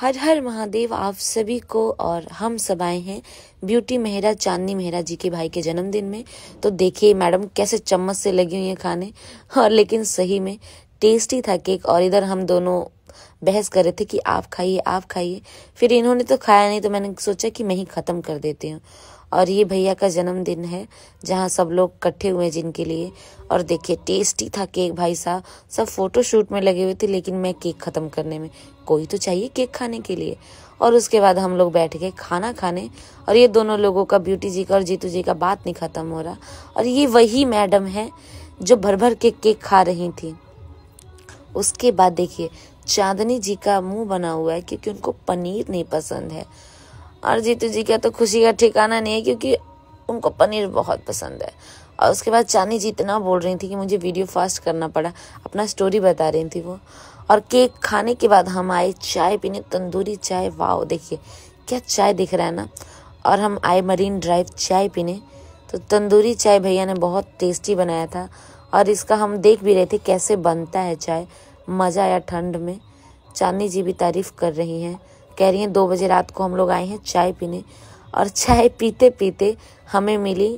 हर हर महादेव आप सभी को और हम सब आए हैं ब्यूटी मेहरा चांदनी मेहरा जी के भाई के जन्मदिन में तो देखिए मैडम कैसे चम्मच से लगी हुई है खाने और हाँ, लेकिन सही में टेस्टी था केक और इधर हम दोनों बहस कर रहे थे कि आप खाइए आप खाइए फिर इन्होंने तो खाया नहीं तो मैंने सोचा कि मैं ही ख़त्म कर देती हूँ और ये भैया का जन्मदिन है जहाँ सब लोग इकट्ठे हुए हैं जिनके लिए और देखिए टेस्टी था केक भाई साहब सब फोटो शूट में लगे हुए थे लेकिन मैं केक ख़त्म करने में कोई तो चाहिए केक खाने के लिए और उसके बाद हम लोग बैठ गए खाना खाने और ये दोनों लोगों का ब्यूटी जी का और जीतू जी का बात नहीं ख़त्म हो रहा और ये वही मैडम है जो भर भर के केक खा रही थी उसके बाद देखिए चांदनी जी का मुंह बना हुआ है क्योंकि उनको पनीर नहीं पसंद है और जीतू जी का तो खुशी का ठिकाना नहीं है क्योंकि उनको पनीर बहुत पसंद है और उसके बाद चांदनी जी इतना बोल रही थी कि मुझे वीडियो फास्ट करना पड़ा अपना स्टोरी बता रही थी वो और केक खाने के बाद हम आए चाय पीने तंदूरी चाय वाह देखिए क्या चाय दिख रहा है ना और हम आए मरीन ड्राइव चाय पीने तो तंदूरी चाय भैया ने बहुत टेस्टी बनाया था और इसका हम देख भी रहे थे कैसे बनता है चाय मज़ा आया ठंड में चांदनी जी भी तारीफ़ कर रही हैं कह रही हैं दो बजे रात को हम लोग आए हैं चाय पीने और चाय पीते पीते हमें मिली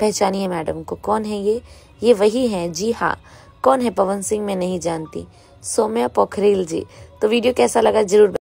पहचानी है मैडम को कौन है ये ये वही है जी हाँ कौन है पवन सिंह मैं नहीं जानती सोम्या पोखरेल जी तो वीडियो कैसा लगा जरूर